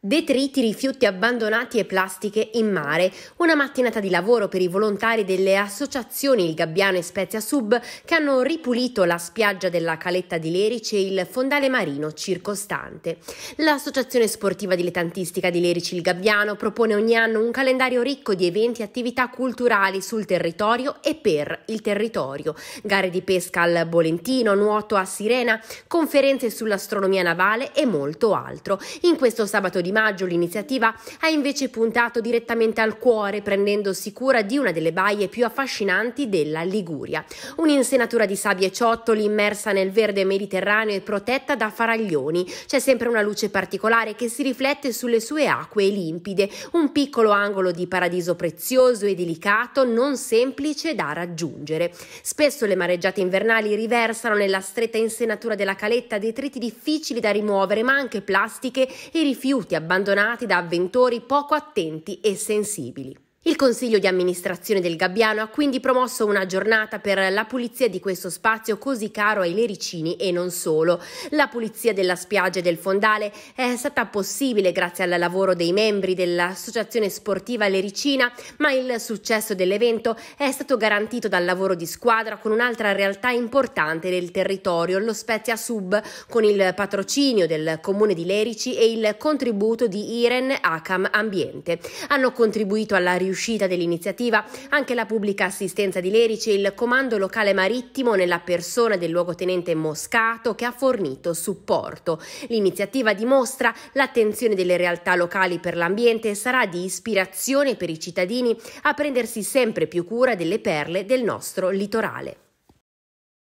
Detriti, rifiuti abbandonati e plastiche in mare. Una mattinata di lavoro per i volontari delle associazioni Il Gabbiano e Spezia Sub che hanno ripulito la spiaggia della Caletta di Lerici e il fondale marino circostante. L'associazione sportiva dilettantistica di Lerici Il Gabbiano propone ogni anno un calendario ricco di eventi e attività culturali sul territorio e per il territorio. Gare di pesca al Bolentino, nuoto a Sirena, conferenze sull'astronomia navale e molto altro. In questo sabato di di maggio l'iniziativa ha invece puntato direttamente al cuore, prendendosi cura di una delle baie più affascinanti della Liguria. Un'insenatura di sabbie e ciottoli immersa nel verde mediterraneo e protetta da faraglioni. C'è sempre una luce particolare che si riflette sulle sue acque limpide, un piccolo angolo di paradiso prezioso e delicato, non semplice da raggiungere. Spesso le mareggiate invernali riversano nella stretta insenatura della caletta detriti difficili da rimuovere, ma anche plastiche e rifiuti abbandonati da avventori poco attenti e sensibili. Il Consiglio di amministrazione del Gabbiano ha quindi promosso una giornata per la pulizia di questo spazio così caro ai lericini e non solo. La pulizia della spiaggia e del fondale è stata possibile grazie al lavoro dei membri dell'Associazione Sportiva Lericina, ma il successo dell'evento è stato garantito dal lavoro di squadra con un'altra realtà importante del territorio, lo Spezia Sub, con il patrocinio del Comune di Lerici e il contributo di Iren Acam Ambiente. Hanno contribuito alla riuscita riuscita dell'iniziativa anche la pubblica assistenza di Lerici e il comando locale marittimo nella persona del luogotenente Moscato che ha fornito supporto. L'iniziativa dimostra l'attenzione delle realtà locali per l'ambiente e sarà di ispirazione per i cittadini a prendersi sempre più cura delle perle del nostro litorale.